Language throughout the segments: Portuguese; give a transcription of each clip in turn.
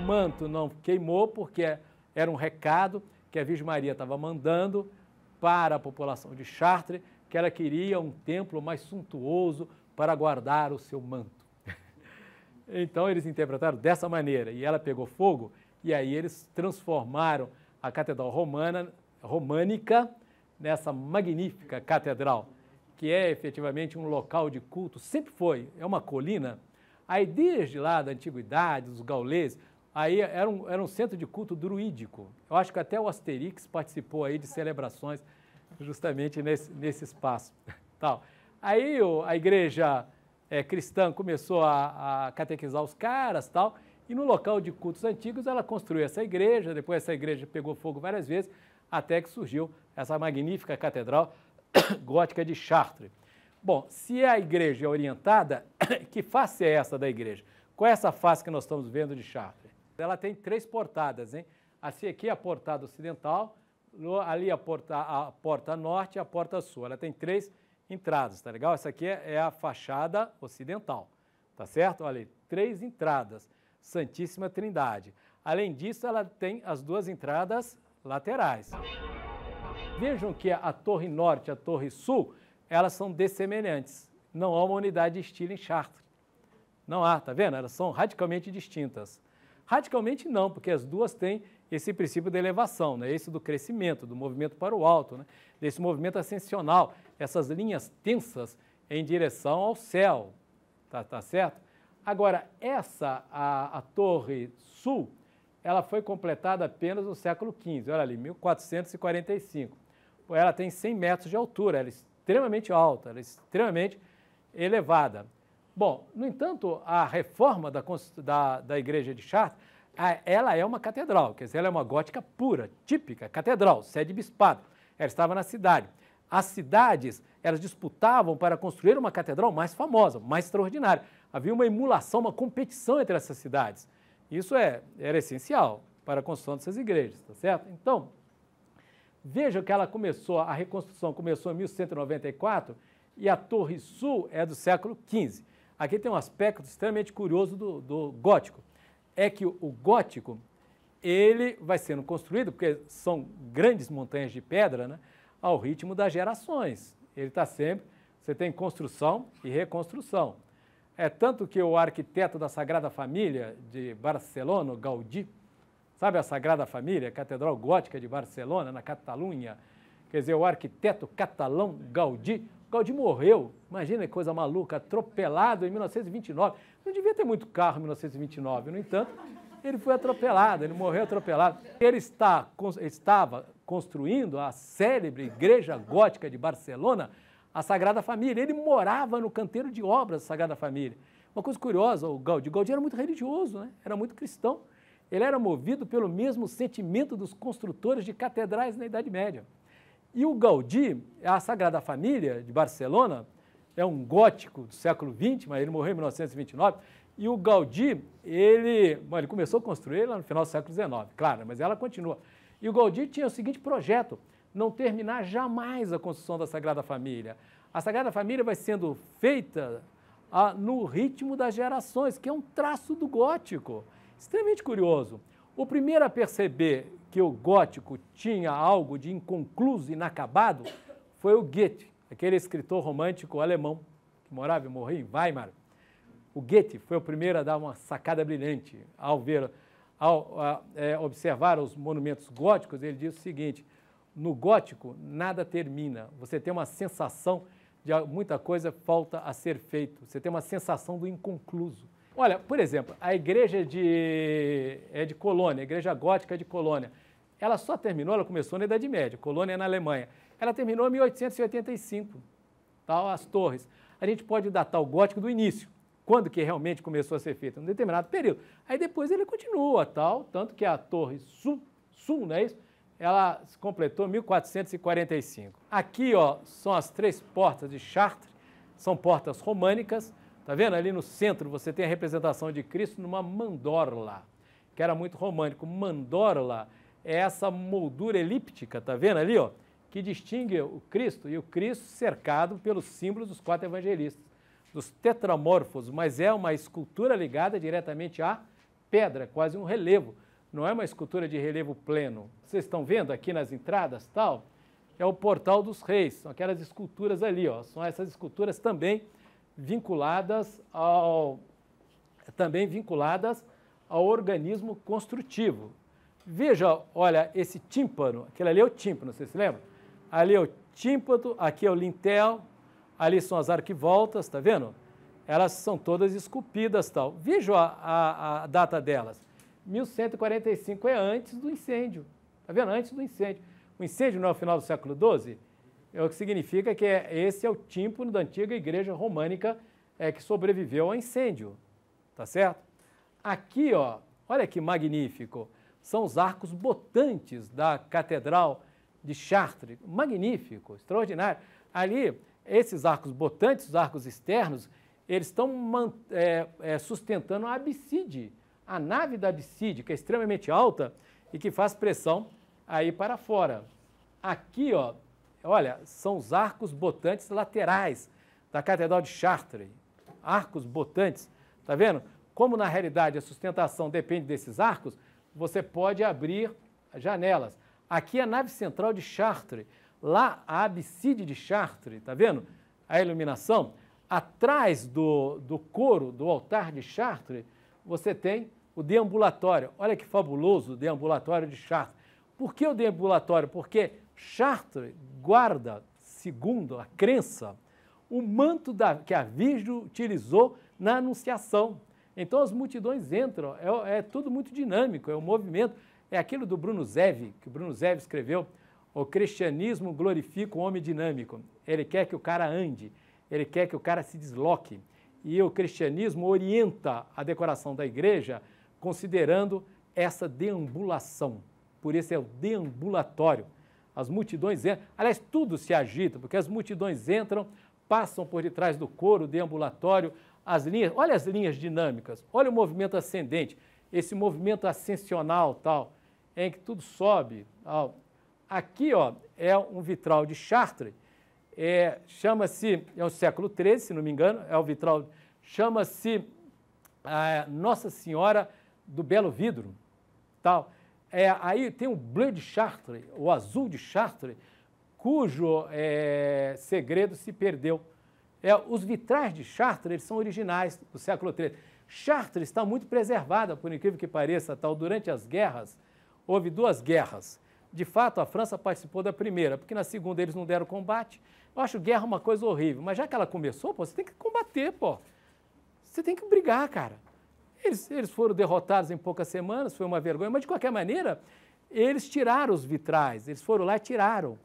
manto não queimou, porque era um recado que a Virgem Maria estava mandando para a população de Chartres, que ela queria um templo mais suntuoso para guardar o seu manto. então eles interpretaram dessa maneira, e ela pegou fogo, e aí eles transformaram a catedral romana, românica nessa magnífica catedral, que é efetivamente um local de culto, sempre foi, é uma colina. Aí desde lá da antiguidade, os gauleses, Aí era um, era um centro de culto druídico. Eu acho que até o Asterix participou aí de celebrações justamente nesse, nesse espaço. Tal. Aí o, a igreja é, cristã começou a, a, catequizar os caras tal, e no local de cultos antigos ela construiu essa igreja, depois essa igreja pegou fogo várias vezes, até que surgiu essa magnífica catedral gótica de Chartres. Bom, se a igreja é orientada, que face é essa da igreja? Qual é essa face que nós estamos vendo de Chartres? Ela tem três portadas, hein? Assim aqui é a portada ocidental, ali a porta, a porta norte e a porta sul. Ela tem três entradas, tá legal? Essa aqui é a fachada ocidental, tá certo? Olha aí, três entradas, Santíssima Trindade. Além disso, ela tem as duas entradas laterais. Vejam que a torre norte e a torre sul, elas são dessemelhantes. Não há uma unidade de estilo em Chartres. Não há, tá vendo? Elas são radicalmente distintas. Radicalmente não, porque as duas têm esse princípio da elevação, né? esse do crescimento, do movimento para o alto, né? desse movimento ascensional, essas linhas tensas em direção ao céu, tá, tá certo? Agora, essa, a, a Torre Sul, ela foi completada apenas no século XV, olha ali, 1445. Ela tem 100 metros de altura, ela é extremamente alta, ela é extremamente elevada. Bom, no entanto, a reforma da, da, da igreja de Chartres, ela é uma catedral, quer dizer, ela é uma gótica pura, típica, catedral, sede bispado. Ela estava na cidade. As cidades, elas disputavam para construir uma catedral mais famosa, mais extraordinária. Havia uma emulação, uma competição entre essas cidades. Isso é, era essencial para a construção dessas igrejas, tá certo? Então, veja que ela começou, a reconstrução começou em 1194 e a Torre Sul é do século XV. Aqui tem um aspecto extremamente curioso do, do gótico. É que o, o gótico, ele vai sendo construído, porque são grandes montanhas de pedra, né, ao ritmo das gerações. Ele está sempre, você tem construção e reconstrução. É tanto que o arquiteto da Sagrada Família de Barcelona, Gaudí, sabe a Sagrada Família, a Catedral Gótica de Barcelona, na Catalunha? Quer dizer, o arquiteto catalão Gaudí Gaudí morreu, imagina que coisa maluca, atropelado em 1929. Não devia ter muito carro em 1929, no entanto, ele foi atropelado, ele morreu atropelado. Ele está, estava construindo a célebre igreja gótica de Barcelona, a Sagrada Família. Ele morava no canteiro de obras da Sagrada Família. Uma coisa curiosa, o Gaudí, Gaudí era muito religioso, né? era muito cristão. Ele era movido pelo mesmo sentimento dos construtores de catedrais na Idade Média. E o Gaudí, a Sagrada Família de Barcelona, é um gótico do século XX, mas ele morreu em 1929. E o Gaudí, ele, bom, ele começou a construir lá no final do século XIX, claro, mas ela continua. E o Gaudí tinha o seguinte projeto: não terminar jamais a construção da Sagrada Família. A Sagrada Família vai sendo feita ah, no ritmo das gerações, que é um traço do gótico. Extremamente curioso. O primeiro a perceber que o gótico tinha algo de inconcluso, inacabado, foi o Goethe, aquele escritor romântico alemão que morava e morria em Weimar. O Goethe foi o primeiro a dar uma sacada brilhante ao ver, ao a, é, observar os monumentos góticos. Ele disse o seguinte: no gótico nada termina. Você tem uma sensação de muita coisa falta a ser feito. Você tem uma sensação do inconcluso. Olha, por exemplo, a igreja é de, é de Colônia, a igreja gótica é de Colônia, ela só terminou, ela começou na Idade Média, Colônia é na Alemanha. Ela terminou em 1885, tal, tá, as torres. A gente pode datar o gótico do início, quando que realmente começou a ser feito, em um determinado período. Aí depois ele continua, tal, tanto que a torre sul, sul não é isso? Ela se completou em 1445. Aqui, ó, são as três portas de Chartres, são portas românicas, Tá vendo? Ali no centro você tem a representação de Cristo numa mandorla, que era muito romântico. Mandorla é essa moldura elíptica, tá vendo ali, ó, que distingue o Cristo e o Cristo cercado pelos símbolos dos quatro evangelistas, dos tetramorfos, mas é uma escultura ligada diretamente à pedra, quase um relevo. Não é uma escultura de relevo pleno. Vocês estão vendo aqui nas entradas, tal? É o portal dos reis, são aquelas esculturas ali, ó. São essas esculturas também vinculadas ao também vinculadas ao organismo construtivo. Veja, olha, esse tímpano, aquele ali é o tímpano, vocês se lembram? Ali é o tímpano, aqui é o lintel, ali são as arquivoltas, está vendo? Elas são todas esculpidas tal. Veja a, a, a data delas. 1145 é antes do incêndio. Está vendo? Antes do incêndio. O incêndio não é o final do século XII? É o que significa que é, esse é o tímpano da antiga igreja românica é, que sobreviveu ao incêndio, tá certo? Aqui, ó, olha que magnífico, são os arcos botantes da Catedral de Chartres, magnífico, extraordinário. Ali, esses arcos botantes, os arcos externos, eles estão é, é, sustentando a abside, a nave da abside, que é extremamente alta e que faz pressão aí para fora. Aqui, ó, olha, são os arcos botantes laterais da Catedral de Chartres. Arcos botantes, tá vendo? Como na realidade a sustentação depende desses arcos, você pode abrir janelas. Aqui é a nave central de Chartres, lá a abside de Chartres, tá vendo? A iluminação. Atrás do, do coro, do altar de Chartres, você tem o deambulatório. Olha que fabuloso o deambulatório de Chartres. Por que o deambulatório? Porque Chartres guarda, segundo a crença, o manto da, que a Virgem utilizou na Anunciação. Então as multidões entram, é, é, tudo muito dinâmico, é um movimento. É aquilo do Bruno Zev, que o Bruno Zev escreveu: o cristianismo glorifica o homem dinâmico. Ele quer que o cara ande, ele quer que o cara se desloque. E o cristianismo orienta a decoração da igreja considerando essa deambulação. Por isso é o deambulatório as multidões entram, aliás, tudo se agita, porque as multidões entram, passam por detrás do couro ambulatório as linhas, olha as linhas dinâmicas, olha o movimento ascendente, esse movimento ascensional tal, em que tudo sobe. Aqui ó, é um vitral de Chartres, é, chama-se, é o século XIII, se não me engano, é o vitral, chama-se eh, Nossa Senhora do Belo Vidro, tal. É, aí tem o bleu de Chartres, o azul de Chartres, cujo é, segredo se perdeu. É, os vitrais de Chartres eles são originais do século XIII. Chartres está muito preservada, por incrível que pareça, tal. Durante as guerras, houve duas guerras. De fato, a França participou da primeira, porque na segunda eles não deram combate. Eu acho guerra uma coisa horrível, mas já que ela começou, pô, você tem que combater, pô. Você tem que brigar, cara. Eles, eles foram derrotados em poucas semanas, foi uma vergonha, mas de qualquer maneira, eles tiraram os vitrais, eles foram lá e tiraram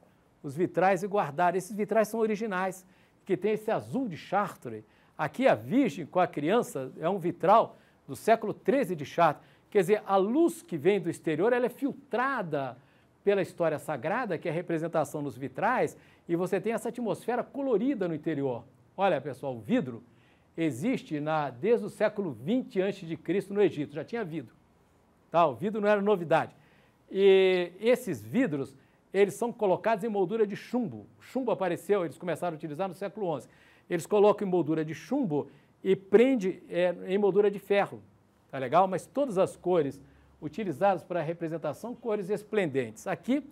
os vitrais e guardaram. Esses vitrais são originais, que tem esse azul de Chartres. Aqui a Virgem com a criança é um vitral do século XIII de Chartres. Quer dizer, a luz que vem do exterior ela é filtrada pela história sagrada, que é a representação nos vitrais, e você tem essa atmosfera colorida no interior. Olha, pessoal, o vidro existe na, desde o século 20 a.C. no Egito, já tinha vidro. Tá? O vidro não era novidade. E esses vidros, eles são colocados em moldura de chumbo. O chumbo apareceu, eles começaram a utilizar no século XI. Eles colocam em moldura de chumbo e prende é, em moldura de ferro. Tá legal? Mas todas as cores utilizadas para a representação, cores esplendentes. Aqui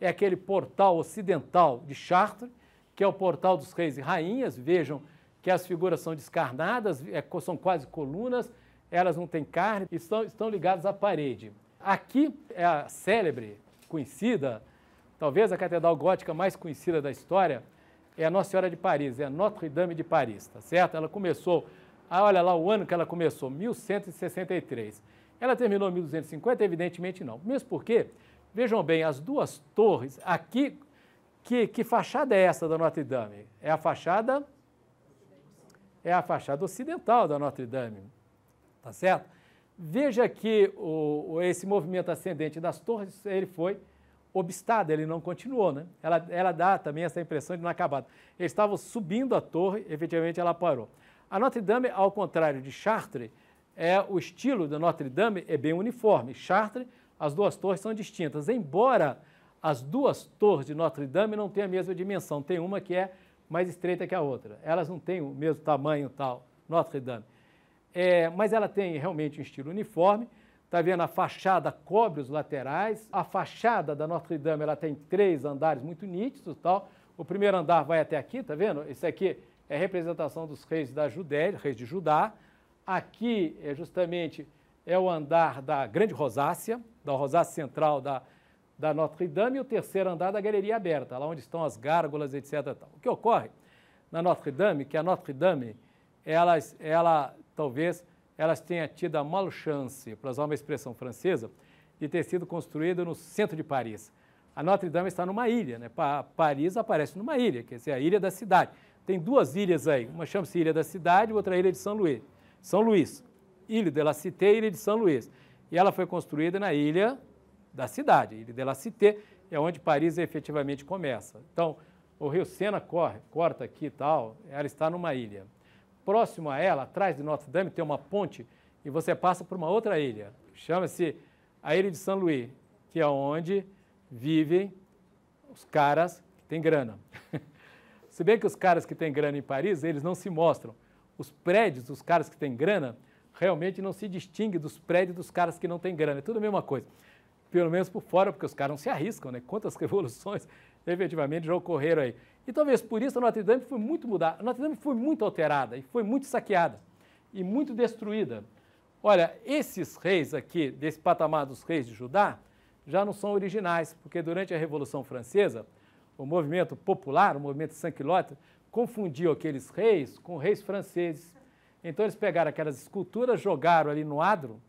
é aquele portal ocidental de Chartres, que é o portal dos reis e rainhas. Vejam que as figuras são descarnadas, é, são quase colunas, elas não têm carne, estão, estão ligadas à parede. Aqui é a célebre, conhecida, talvez a catedral gótica mais conhecida da história, é a Nossa Senhora de Paris, é a Notre Dame de Paris, tá certo? Ela começou, ah, olha lá o ano que ela começou, 1163. Ela terminou em 1250? Evidentemente não. Mesmo porque, vejam bem, as duas torres, aqui, que, que fachada é essa da Notre Dame? É a fachada é a fachada ocidental da Notre Dame, tá certo? Veja que o, esse movimento ascendente das torres, ele foi obstado, ele não continuou, né? Ela, ela dá também essa impressão de não acabado. Eles estavam subindo a torre, efetivamente ela parou. A Notre Dame, ao contrário de Chartres, é, o estilo da Notre Dame é bem uniforme. Chartres, as duas torres são distintas, embora as duas torres de Notre Dame não tenham a mesma dimensão. Tem uma que é mais estreita que a outra. Elas não têm o mesmo tamanho tal, Notre Dame. É, mas ela tem realmente um estilo uniforme. Está vendo a fachada cobre os laterais. A fachada da Notre Dame ela tem três andares muito nítidos tal. O primeiro andar vai até aqui, tá vendo? Esse aqui é representação dos reis da Judéia, reis de Judá. Aqui é justamente é o andar da Grande Rosácia, da Rosácia Central da da Notre Dame e o terceiro andar da Galeria Aberta, lá onde estão as gárgulas, etc. O que ocorre na Notre Dame, que a Notre Dame, elas, ela, talvez, elas tenha tido a chance, para usar uma expressão francesa, de ter sido construída no centro de Paris. A Notre Dame está numa ilha, né? Paris aparece numa ilha, quer dizer, a ilha da cidade. Tem duas ilhas aí, uma chama-se Ilha da Cidade, outra Ilha de São Luís. São Luís. Ilha de la Cité, Ilha de São Luís. E ela foi construída na ilha da cidade. Ilha de la Cité é onde Paris efetivamente começa. Então, o rio Sena corre, corta aqui e tal, ela está numa ilha. Próximo a ela, atrás de Notre Dame, tem uma ponte e você passa por uma outra ilha. Chama-se a Ilha de São Luís, que é onde vivem os caras que têm grana. se bem que os caras que têm grana em Paris, eles não se mostram. Os prédios dos caras que têm grana realmente não se distinguem dos prédios dos caras que não têm grana. É tudo a mesma coisa pelo menos por fora, porque os caras não se arriscam, né? Quantas revoluções efetivamente já ocorreram aí. E talvez por isso a Notre Dame foi muito mudada. A Notre Dame foi muito alterada e foi muito saqueada e muito destruída. Olha, esses reis aqui, desse patamar dos reis de Judá, já não são originais, porque durante a Revolução Francesa, o movimento popular, o movimento Sanquilote, confundiu aqueles reis com reis franceses. Então eles pegaram aquelas esculturas, jogaram ali no adro,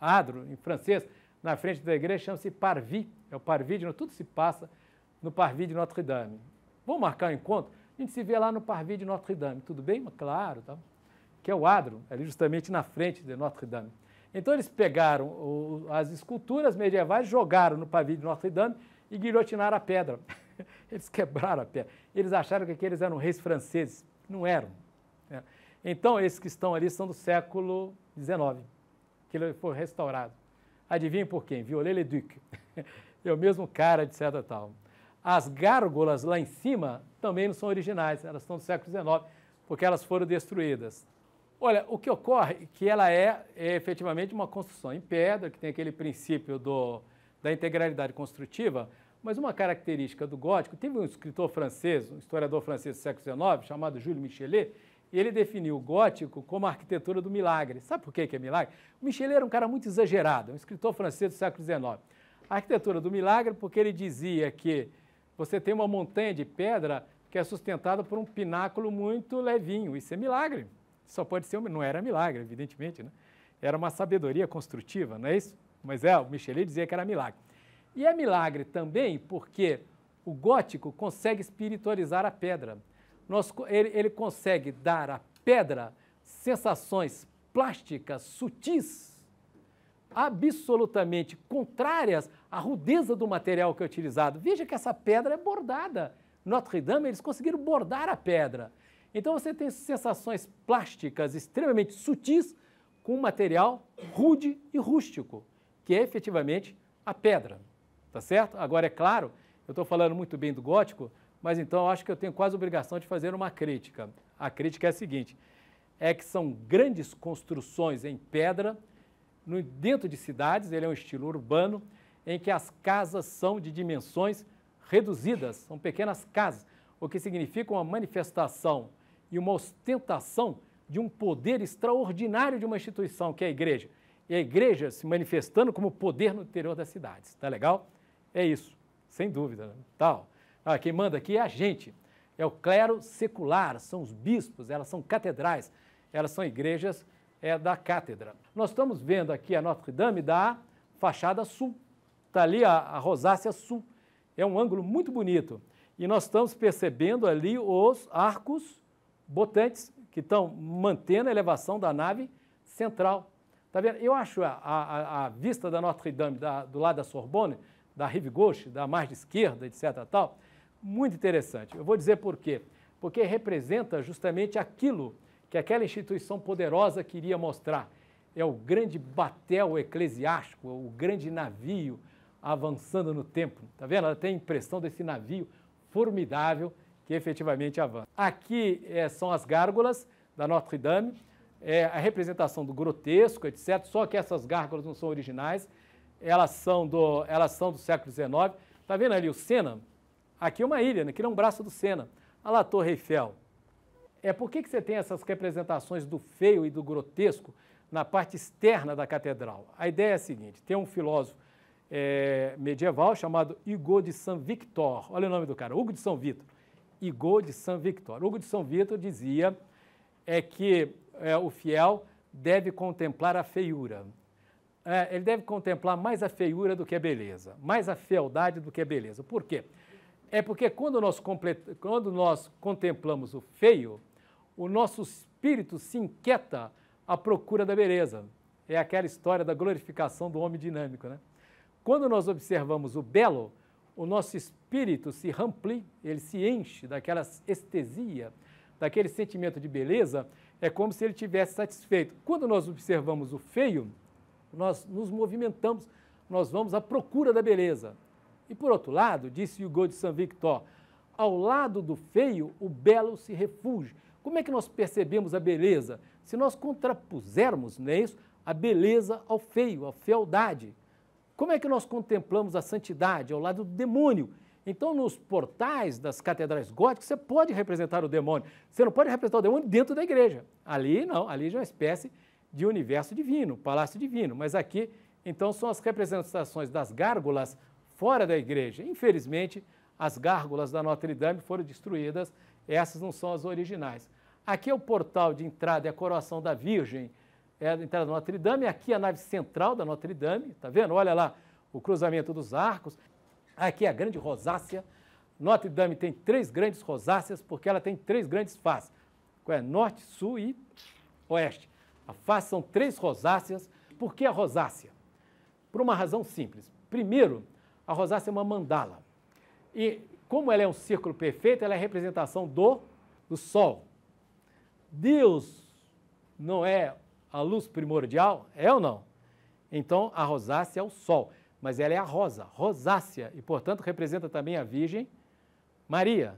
adro em francês, na frente da igreja, chama-se Parvis. É o Parvis, de, tudo se passa no Parvis de Notre Dame. Vamos marcar um encontro? A gente se vê lá no Parvis de Notre Dame, tudo bem? Claro, tá? que é o adro, é ali justamente na frente de Notre Dame. Então eles pegaram o, as esculturas medievais, jogaram no Parvis de Notre Dame e guilhotinaram a pedra. Eles quebraram a pedra. Eles acharam que aqueles eram reis franceses. Não eram. Né? Então, esses que estão ali são do século XIX, que ele foi restaurado. Adivinha por quem? Viollet-le-Duc. É o mesmo cara, etc. Tal. As gárgolas lá em cima também não são originais, elas são do século XIX, porque elas foram destruídas. Olha, o que ocorre é que ela é, é efetivamente uma construção em pedra, que tem aquele princípio do, da integralidade construtiva, mas uma característica do gótico, teve um escritor francês, um historiador francês do século XIX, chamado Jules Michelet, e ele definiu o gótico como a arquitetura do milagre. Sabe por que é milagre? O Michelet era um cara muito exagerado, um escritor francês do século XIX. A arquitetura do milagre, porque ele dizia que você tem uma montanha de pedra que é sustentada por um pináculo muito levinho. Isso é milagre. Só pode ser, um... não era milagre, evidentemente, né? Era uma sabedoria construtiva, não é isso? Mas é, o Michelet dizia que era milagre. E é milagre também porque o gótico consegue espiritualizar a pedra nós, ele, ele consegue dar à pedra sensações plásticas, sutis, absolutamente contrárias à rudeza do material que é utilizado. Veja que essa pedra é bordada. Notre Dame, eles conseguiram bordar a pedra. Então você tem sensações plásticas extremamente sutis com um material rude e rústico, que é efetivamente a pedra. Tá certo? Agora, é claro, eu estou falando muito bem do gótico, mas então eu acho que eu tenho quase obrigação de fazer uma crítica. A crítica é a seguinte: é que são grandes construções em pedra no, dentro de cidades, ele é um estilo urbano, em que as casas são de dimensões reduzidas, são pequenas casas, o que significa uma manifestação e uma ostentação de um poder extraordinário de uma instituição, que é a igreja. E a igreja se manifestando como poder no interior das cidades. Tá legal? É isso, sem dúvida. Né? Tal. Ah, quem manda aqui é a gente. É o clero secular, são os bispos, elas são catedrais, elas são igrejas é, da cátedra. Nós estamos vendo aqui a Notre Dame da fachada sul. Está ali a, a rosácea sul. É um ângulo muito bonito. E nós estamos percebendo ali os arcos botantes que estão mantendo a elevação da nave central. Tá vendo? Eu acho a, a, a vista da Notre Dame da, do lado da Sorbonne, da Rive Gauche, da margem esquerda, etc. Tal, muito interessante. Eu vou dizer por quê. Porque representa justamente aquilo que aquela instituição poderosa queria mostrar. É o grande batel eclesiástico, o grande navio avançando no tempo. Está vendo? Ela tem a impressão desse navio formidável que efetivamente avança. Aqui é, são as gárgulas da Notre-Dame, é, eh, a representação do grotesco, etc. Só que essas gárgulas não são originais, elas são do, elas são do século XIX. Está vendo ali o Senna? Aqui é uma ilha, né? aqui é um braço do Sena. Olha lá a Torre Eiffel. É por que, que você tem essas representações do feio e do grotesco na parte externa da catedral? A ideia é a seguinte: tem um filósofo é, medieval chamado Hugo de Saint Victor. Olha o nome do cara, Hugo de São Vitor. Hugo de Saint Victor. Hugo de São Vitor dizia é que é, o fiel deve contemplar a feiura. É, ele deve contemplar mais a feiura do que a beleza, mais a fealdade do que a beleza. Por quê? É porque quando nós, quando nós contemplamos o feio, o nosso espírito se inquieta à procura da beleza. É aquela história da glorificação do homem dinâmico, né? Quando nós observamos o belo, o nosso espírito se rampli, ele se enche daquela estesia, daquele sentimento de beleza, é como se ele tivesse satisfeito. Quando nós observamos o feio, nós nos movimentamos, nós vamos à procura da beleza. E por outro lado, disse Hugo de Saint Victor, ao lado do feio, o belo se refugia. Como é que nós percebemos a beleza? Se nós contrapusermos, não é isso? A beleza ao feio, à fealdade. Como é que nós contemplamos a santidade ao lado do demônio? Então, nos portais das catedrais góticas, você pode representar o demônio. Você não pode representar o demônio dentro da igreja. Ali, não. Ali já é uma espécie de universo divino, palácio divino. Mas aqui, então, são as representações das gárgulas fora da igreja. Infelizmente, as gárgulas da Notre Dame foram destruídas, essas não são as originais. Aqui é o portal de entrada, é a coroação da Virgem, é a entrada da Notre Dame, aqui é a nave central da Notre Dame, tá vendo? Olha lá o cruzamento dos arcos, aqui é a grande rosácea. Notre Dame tem três grandes rosáceas, porque ela tem três grandes faces, é norte, sul e oeste. A face são três rosáceas. Por que a rosácea? Por uma razão simples. Primeiro, a rosácea é uma mandala. E como ela é um círculo perfeito, ela é a representação do, do Sol. Deus não é a luz primordial? É ou não? Então, a rosácea é o Sol, mas ela é a rosa, rosácea, e portanto representa também a Virgem Maria.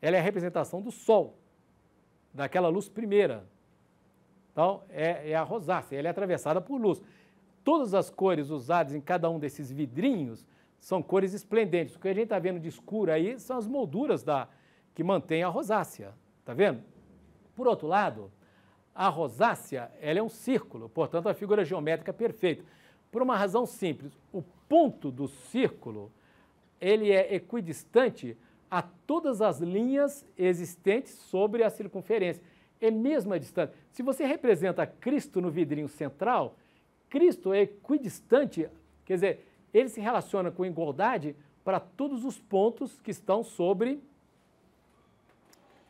Ela é a representação do Sol, daquela luz primeira. Então, é, é a rosácea, ela é atravessada por luz. Todas as cores usadas em cada um desses vidrinhos são cores esplendentes. O que a gente está vendo de escuro aí são as molduras da, que mantém a rosácea. Está vendo? Por outro lado, a rosácea ela é um círculo, portanto, a figura geométrica é perfeita. Por uma razão simples, o ponto do círculo ele é equidistante a todas as linhas existentes sobre a circunferência. É mesmo a distância. Se você representa Cristo no vidrinho central, Cristo é equidistante, quer dizer, ele se relaciona com igualdade para todos os pontos que estão sobre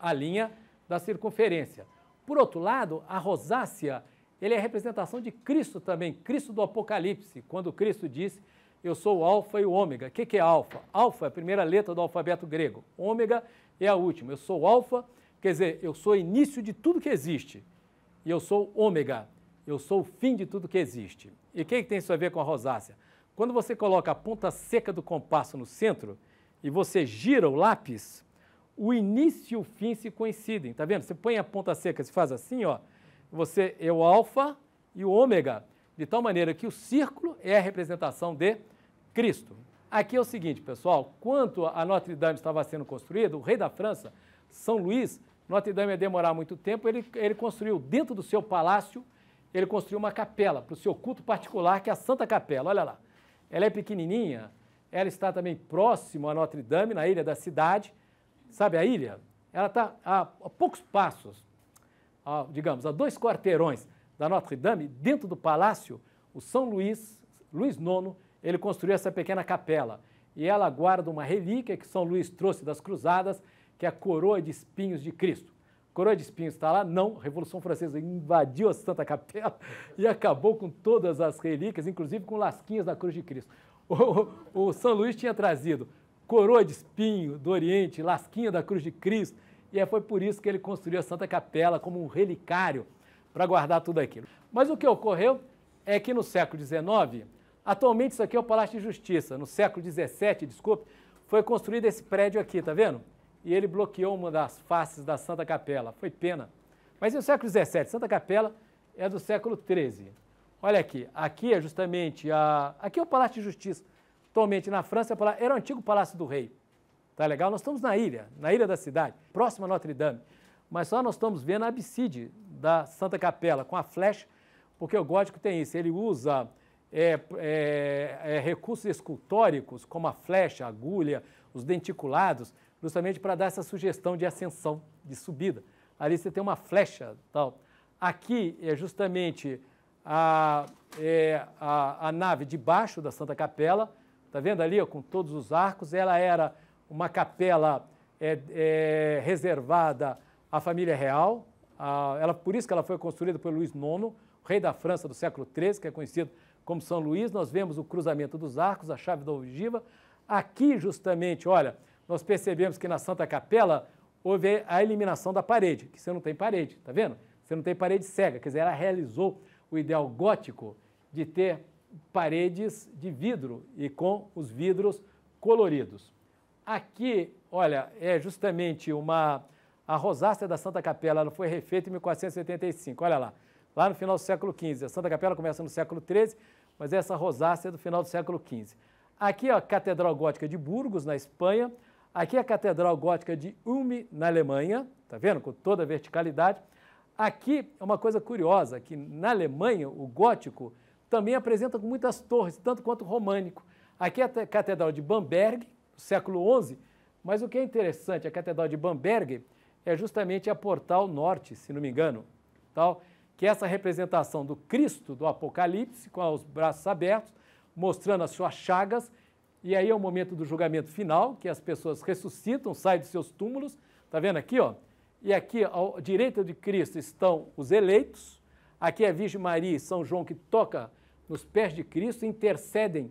a linha da circunferência. Por outro lado, a rosácea, ele é a representação de Cristo também, Cristo do Apocalipse, quando Cristo disse, eu sou o alfa e o ômega. O que, é alfa? Alfa é a primeira letra do alfabeto grego, ômega é a última. Eu sou alfa, quer dizer, eu sou o início de tudo que existe, e eu sou ômega, eu sou o fim de tudo que existe. E o que, que tem isso a ver com a rosácea? Quando você coloca a ponta seca do compasso no centro e você gira o lápis, o início e o fim se coincidem, tá vendo? Você põe a ponta seca, e faz assim, ó, você é o alfa e o ômega, de tal maneira que o círculo é a representação de Cristo. Aqui é o seguinte, pessoal, quanto a Notre Dame estava sendo construída, o rei da França, São Luís, Notre Dame ia demorar muito tempo, ele, ele construiu dentro do seu palácio, ele construiu uma capela para o seu culto particular, que é a Santa Capela, olha lá. Ela é pequenininha, ela está também próximo a Notre Dame, na ilha da cidade. Sabe a ilha? Ela está a, poucos passos, a, digamos, a dois quarteirões da Notre Dame, dentro do palácio, o São Luís, Luís IX, ele construiu essa pequena capela. E ela guarda uma relíquia que São Luís trouxe das Cruzadas, que é a coroa de espinhos de Cristo. Coroa de Espinhos está lá? Não. Revolução Francesa invadiu a Santa Capela e acabou com todas as relíquias, inclusive com lasquinhas da Cruz de Cristo. O, o, o São Luís tinha trazido coroa de espinho do Oriente, lasquinha da Cruz de Cristo, e é, foi por isso que ele construiu a Santa Capela como um relicário para guardar tudo aquilo. Mas o que ocorreu é que no século XIX, atualmente isso aqui é o Palácio de Justiça, no século XVII, desculpe, foi construído esse prédio aqui, tá vendo? e ele bloqueou uma das faces da Santa Capela. Foi pena. Mas o século XVII, Santa Capela é do século XIII. Olha aqui, aqui é justamente a, aqui é o Palácio de Justiça. Atualmente na França é era o antigo Palácio do Rei. Tá legal? Nós estamos na ilha, na ilha da cidade, próxima a Notre Dame. Mas só nós estamos vendo a abside da Santa Capela com a flecha, porque o gótico tem isso. Ele usa é, é, é, recursos escultóricos como a flecha, a agulha, os denticulados justamente para dar essa sugestão de ascensão, de subida. Ali você tem uma flecha tal. Aqui é justamente a, é, a, a nave debaixo da Santa Capela, está vendo ali, ó, com todos os arcos. Ela era uma capela é, é, reservada à família real. A, ela, por isso que ela foi construída por Luís IX, rei da França do século XIII, que é conhecido como São Luís. Nós vemos o cruzamento dos arcos, a chave da ogiva. Aqui, justamente, olha, nós percebemos que na Santa Capela houve a eliminação da parede, que você não tem parede, tá vendo? Você não tem parede cega, quer dizer, ela realizou o ideal gótico de ter paredes de vidro e com os vidros coloridos. Aqui, olha, é justamente uma a rosácea da Santa Capela, ela foi refeita em 1475. Olha lá, lá no final do século XV. A Santa Capela começa no século XIII, mas essa rosácea é do final do século XV. Aqui ó, a Catedral Gótica de Burgos, na Espanha, Aqui é a Catedral Gótica de Ulm, na Alemanha, tá vendo? Com toda a verticalidade. Aqui é uma coisa curiosa, que na Alemanha o gótico também apresenta muitas torres, tanto quanto o românico. Aqui é a Catedral de Bamberg, século XI, mas o que é interessante, a Catedral de Bamberg é justamente a portal norte, se não me engano, tal, que é essa representação do Cristo do Apocalipse, com os braços abertos, mostrando as suas chagas, e aí é o momento do julgamento final, que as pessoas ressuscitam, saem de seus túmulos. Está vendo aqui, ó? E aqui, à direita de Cristo, estão os eleitos. Aqui é a Virgem Maria e São João que toca nos pés de Cristo, intercedem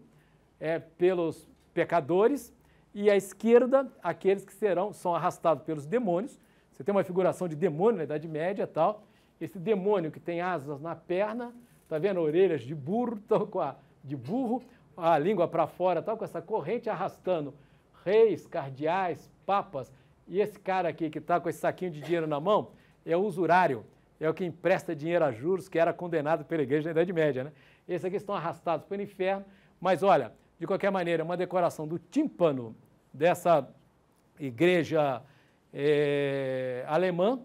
é, pelos pecadores. E à esquerda, aqueles que serão, são arrastados pelos demônios. Você tem uma figuração de demônio na Idade Média tal. Esse demônio que tem asas na perna, está vendo? Orelhas de burro, com a, de burro, a língua para fora, tal, com essa corrente arrastando reis, cardeais, papas. E esse cara aqui que está com esse saquinho de dinheiro na mão é o usurário, é o que empresta dinheiro a juros, que era condenado pela igreja na Idade Média. Né? Esses aqui estão arrastados para o inferno, mas olha, de qualquer maneira, é uma decoração do tímpano dessa igreja é, alemã,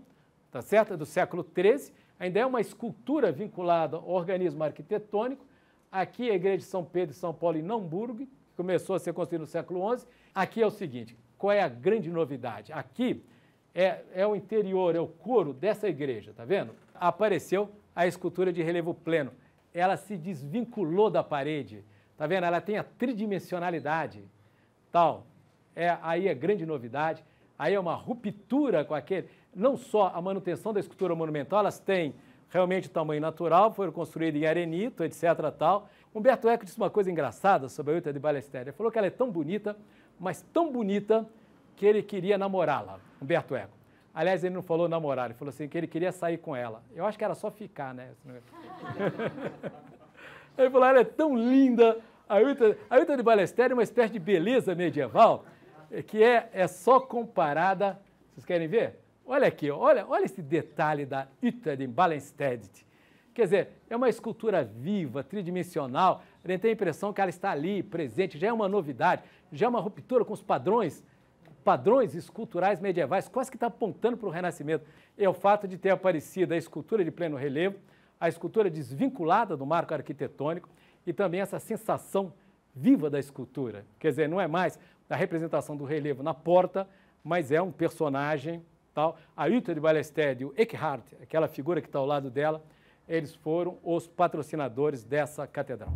tá certo? É do século XIII, ainda é uma escultura vinculada ao organismo arquitetônico, Aqui é a igreja de São Pedro e São Paulo em Namburgo, que começou a ser construída no século XI. Aqui é o seguinte, qual é a grande novidade? Aqui é, é o interior, é o couro dessa igreja, tá vendo? Apareceu a escultura de relevo pleno. Ela se desvinculou da parede, tá vendo? Ela tem a tridimensionalidade, tal. É, aí é grande novidade, aí é uma ruptura com aquele. Não só a manutenção da escultura monumental, elas têm realmente tamanho natural, foram construídas em arenito, etc. Tal. Humberto Eco disse uma coisa engraçada sobre a Uta de Balestéria. Ele falou que ela é tão bonita, mas tão bonita que ele queria namorá-la, Humberto Eco. Aliás, ele não falou namorar, ele falou assim que ele queria sair com ela. Eu acho que era só ficar, né? ele falou, ela é tão linda. A Uta, a Uta de Balestéria é uma espécie de beleza medieval que é, é só comparada. Vocês querem ver? Olha aqui, olha, olha esse detalhe da Utterding Ballenstedt. Quer dizer, é uma escultura viva, tridimensional. A gente tem a impressão que ela está ali, presente, já é uma novidade, já é uma ruptura com os padrões padrões esculturais medievais, quase que está apontando para o Renascimento. É o fato de ter aparecido a escultura de pleno relevo, a escultura desvinculada do marco arquitetônico e também essa sensação viva da escultura. Quer dizer, não é mais a representação do relevo na porta, mas é um personagem tal, Ailton de Balestede e o Eckhart, aquela figura que está ao lado dela, eles foram os patrocinadores dessa catedral.